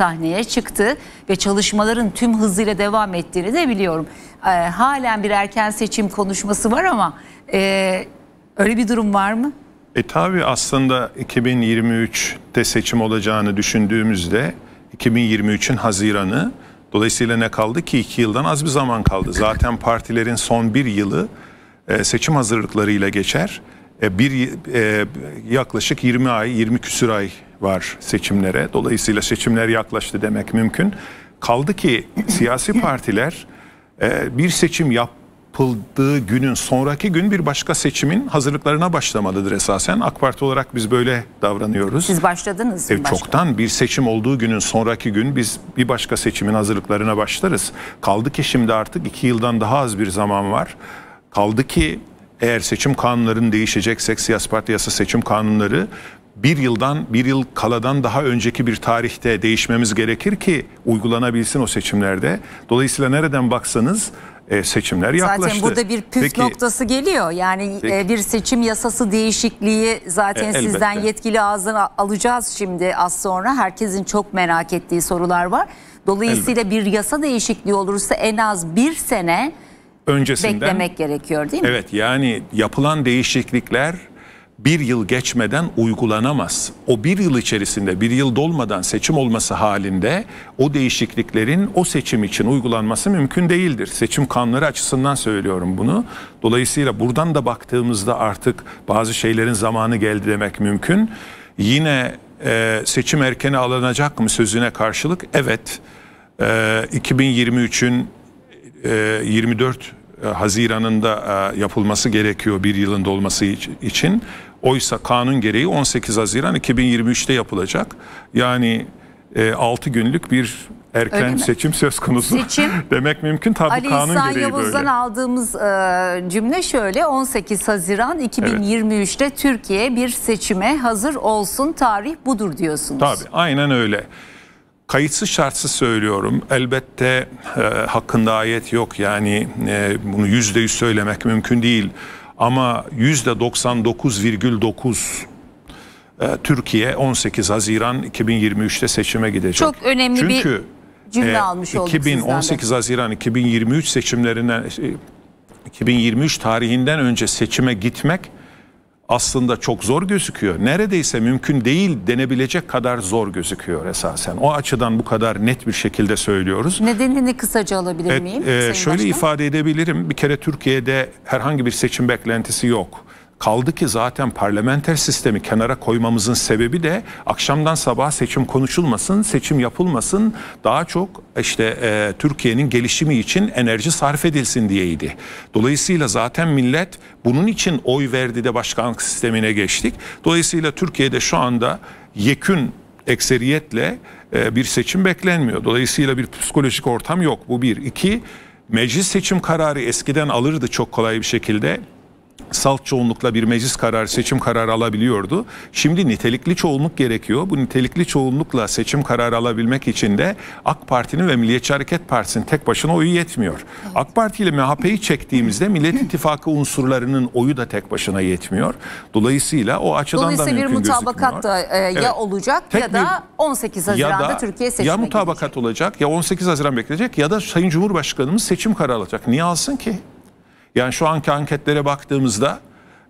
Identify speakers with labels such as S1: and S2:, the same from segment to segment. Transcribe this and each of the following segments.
S1: sahneye çıktı ve çalışmaların tüm hızıyla devam ettiğini de biliyorum. E, halen bir erken seçim konuşması var ama e, öyle bir durum var mı?
S2: E tabi aslında 2023'te seçim olacağını düşündüğümüzde 2023'ün Haziran'ı dolayısıyla ne kaldı ki 2 yıldan az bir zaman kaldı. Zaten partilerin son bir yılı e, seçim hazırlıklarıyla geçer. E, bir e, yaklaşık 20 ay 20 küsür ay var seçimlere. Dolayısıyla seçimler yaklaştı demek mümkün. Kaldı ki siyasi partiler e, bir seçim yapıldığı günün sonraki gün bir başka seçimin hazırlıklarına başlamalıdır esasen. AK Parti olarak biz böyle davranıyoruz. Siz başladınız mı? E, çoktan bir seçim olduğu günün sonraki gün biz bir başka seçimin hazırlıklarına başlarız. Kaldı ki şimdi artık iki yıldan daha az bir zaman var. Kaldı ki eğer seçim kanunlarını değişeceksek siyasi parti yasa seçim kanunları bir yıldan bir yıl kaladan daha önceki bir tarihte değişmemiz gerekir ki uygulanabilsin o seçimlerde. Dolayısıyla nereden baksanız e, seçimler yaklaştı. Zaten burada bir püf peki, noktası
S1: geliyor. Yani e, peki, e, bir seçim yasası değişikliği zaten e, sizden yetkili ağzına alacağız şimdi az sonra. Herkesin çok merak ettiği sorular var. Dolayısıyla elbette. bir yasa değişikliği olursa en az bir sene
S2: öncesinden beklemek
S1: gerekiyor değil mi? Evet
S2: yani yapılan değişiklikler bir yıl geçmeden uygulanamaz. O bir yıl içerisinde bir yıl dolmadan seçim olması halinde o değişikliklerin o seçim için uygulanması mümkün değildir. Seçim kanunları açısından söylüyorum bunu. Dolayısıyla buradan da baktığımızda artık bazı şeylerin zamanı geldi demek mümkün. Yine e, seçim erkeni alınacak mı sözüne karşılık evet e, 2023'ün e, 24 e, Haziran'ında e, yapılması gerekiyor bir yılın dolması için. Oysa kanun gereği 18 Haziran 2023'te yapılacak. Yani e, 6 günlük bir erken seçim söz konusu seçim, demek mümkün. Tabii Ali kanun İhsan gereği Yavuz'dan böyle.
S1: aldığımız e, cümle şöyle 18 Haziran 2023'te evet. Türkiye bir seçime hazır olsun tarih budur diyorsunuz. Tabii
S2: aynen öyle. Kayıtsız şartsız söylüyorum. Elbette e, hakkında ayet yok yani e, bunu yüzde yüz söylemek mümkün değil. Ama yüzde %99,9 e, Türkiye 18 Haziran 2023'te seçime gidecek. Çok
S1: önemli Çünkü,
S2: bir cümle e, almış olduk 2018 Haziran 2023 seçimlerinden 2023 e, tarihinden önce seçime gitmek aslında çok zor gözüküyor. Neredeyse mümkün değil denebilecek kadar zor gözüküyor esasen. O açıdan bu kadar net bir şekilde söylüyoruz.
S1: Nedenini kısaca alabilir miyim? E, e, şöyle başkan?
S2: ifade edebilirim. Bir kere Türkiye'de herhangi bir seçim beklentisi yok. Kaldı ki zaten parlamenter sistemi kenara koymamızın sebebi de akşamdan sabaha seçim konuşulmasın, seçim yapılmasın. Daha çok işte e, Türkiye'nin gelişimi için enerji sarf edilsin diyeydi. Dolayısıyla zaten millet bunun için oy verdi de başkanlık sistemine geçtik. Dolayısıyla Türkiye'de şu anda yekün ekseriyetle e, bir seçim beklenmiyor. Dolayısıyla bir psikolojik ortam yok. Bu bir. iki meclis seçim kararı eskiden alırdı çok kolay bir şekilde salt çoğunlukla bir meclis kararı, seçim kararı alabiliyordu. Şimdi nitelikli çoğunluk gerekiyor. Bu nitelikli çoğunlukla seçim kararı alabilmek için de AK Parti'nin ve Milliyetçi Hareket Partisi'nin tek başına oyu yetmiyor. AK Parti ile MHP'yi çektiğimizde Millet İttifakı unsurlarının oyu da tek başına yetmiyor. Dolayısıyla o açıdan Dolayısıyla da mümkün gözükmüyor. Dolayısıyla bir mutabakat da e, ya evet.
S1: olacak tek ya da 18 Haziran'da ya da, Türkiye seçime Ya
S2: mutabakat gidecek. olacak ya 18 Haziran bekleyecek ya da Sayın Cumhurbaşkanımız seçim kararı alacak. Niye alsın ki? Yani şu anki anketlere baktığımızda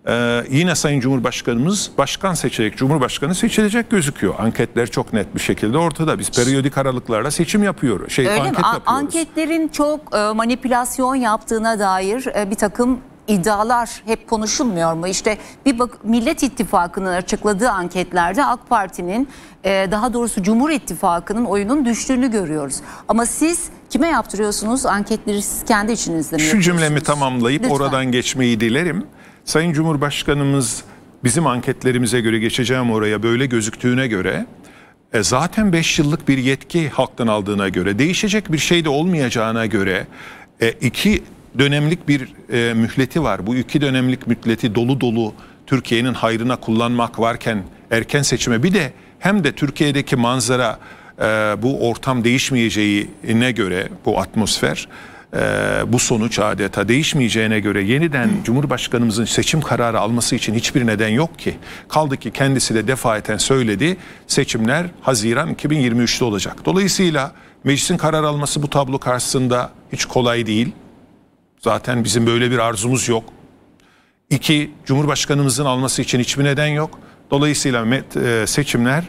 S2: e, yine Sayın Cumhurbaşkanımız başkan seçerek Cumhurbaşkanı seçilecek gözüküyor. Anketler çok net bir şekilde ortada. Biz periyodik aralıklarla seçim yapıyor. Şey, Öyle anket mi? yapıyoruz.
S1: Anketlerin çok e, manipülasyon yaptığına dair e, bir takım iddialar hep konuşulmuyor mu? İşte bir bak Millet İttifakı'nın açıkladığı anketlerde AK Parti'nin e, daha doğrusu Cumhur İttifakı'nın oyunun düştüğünü görüyoruz. Ama siz kime yaptırıyorsunuz? Anketleri siz kendi içinizde mi Şu cümlemi tamamlayıp Lütfen. oradan
S2: geçmeyi dilerim. Sayın Cumhurbaşkanımız bizim anketlerimize göre geçeceğim oraya böyle gözüktüğüne göre e zaten 5 yıllık bir yetki halktan aldığına göre değişecek bir şey de olmayacağına göre e, iki dönemlik bir e, mühleti var. Bu iki dönemlik mühleti dolu dolu Türkiye'nin hayrına kullanmak varken erken seçime bir de hem de Türkiye'deki manzara e, bu ortam değişmeyeceğine göre bu atmosfer e, bu sonuç adeta değişmeyeceğine göre yeniden Cumhurbaşkanımızın seçim kararı alması için hiçbir neden yok ki. Kaldı ki kendisi de defaeten söyledi seçimler Haziran 2023'te olacak. Dolayısıyla meclisin karar alması bu tablo karşısında hiç kolay değil. Zaten bizim böyle bir arzumuz yok. İki, Cumhurbaşkanımızın alması için hiçbir neden yok. Dolayısıyla e, seçimler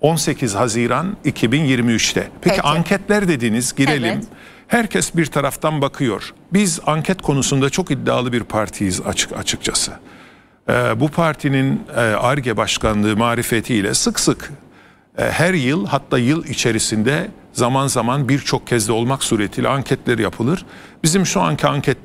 S2: 18 Haziran 2023'te. Peki, Peki. anketler dediniz girelim. Evet. Herkes bir taraftan bakıyor. Biz anket konusunda çok iddialı bir partiyiz açık açıkçası. Ee, bu partinin e, ARGE e, başkanlığı marifetiyle sık sık e, her yıl hatta yıl içerisinde zaman zaman birçok kez de olmak suretiyle anketler yapılır. Bizim şu anki anketleri